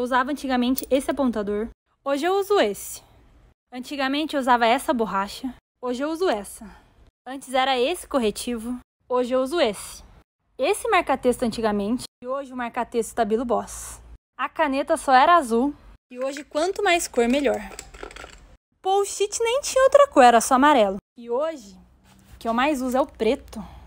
Eu usava antigamente esse apontador. Hoje eu uso esse. Antigamente eu usava essa borracha. Hoje eu uso essa. Antes era esse corretivo. Hoje eu uso esse. Esse marca-texto antigamente. E hoje o marca-texto da Bilo Boss. A caneta só era azul. E hoje quanto mais cor, melhor. Post-it nem tinha outra cor, era só amarelo. E hoje, o que eu mais uso é o preto.